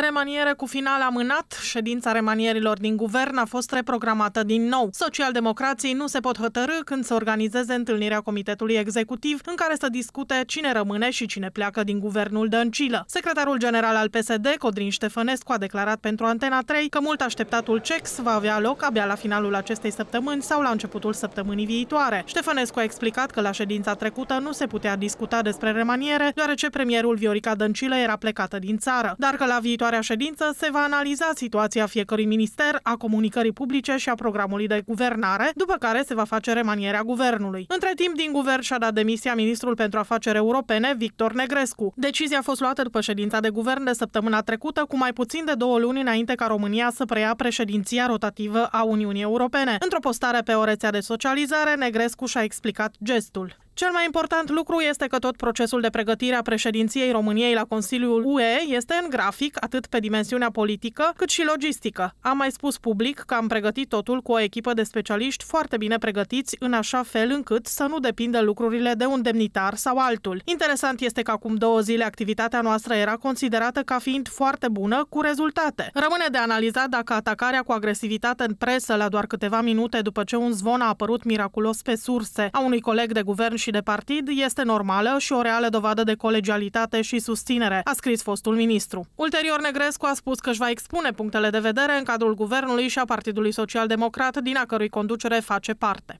Remaniere cu final amânat, ședința remanierilor din guvern a fost reprogramată din nou. Socialdemocrații nu se pot hotărâ când se organizeze întâlnirea Comitetului Executiv în care să discute cine rămâne și cine pleacă din guvernul Dăncilă. Secretarul general al PSD, Codrin Ștefănescu, a declarat pentru Antena 3 că mult așteptatul CEX va avea loc abia la finalul acestei săptămâni sau la începutul săptămânii viitoare. Ștefănescu a explicat că la ședința trecută nu se putea discuta despre remaniere, deoarece premierul Viorica Dăncilă era plecată din țară, dar că la viitoare următoarea ședință se va analiza situația fiecărui minister, a comunicării publice și a programului de guvernare, după care se va face remanierea guvernului. Între timp, din guvern și-a dat demisia ministrul pentru afaceri europene, Victor Negrescu. Decizia a fost luată după ședința de guvern de săptămâna trecută, cu mai puțin de două luni înainte ca România să preia președinția rotativă a Uniunii Europene. Într-o postare pe o rețea de socializare, Negrescu și-a explicat gestul. Cel mai important lucru este că tot procesul de pregătire a președinției României la Consiliul UE este în grafic, atât pe dimensiunea politică, cât și logistică. Am mai spus public că am pregătit totul cu o echipă de specialiști foarte bine pregătiți, în așa fel încât să nu depindă lucrurile de un demnitar sau altul. Interesant este că acum două zile activitatea noastră era considerată ca fiind foarte bună, cu rezultate. Rămâne de analizat dacă atacarea cu agresivitate în presă la doar câteva minute după ce un zvon a apărut miraculos pe surse a unui coleg de guvern și de partid este normală și o reală dovadă de colegialitate și susținere, a scris fostul ministru. Ulterior, Negrescu a spus că își va expune punctele de vedere în cadrul guvernului și a Partidului Social Democrat, din a cărui conducere face parte.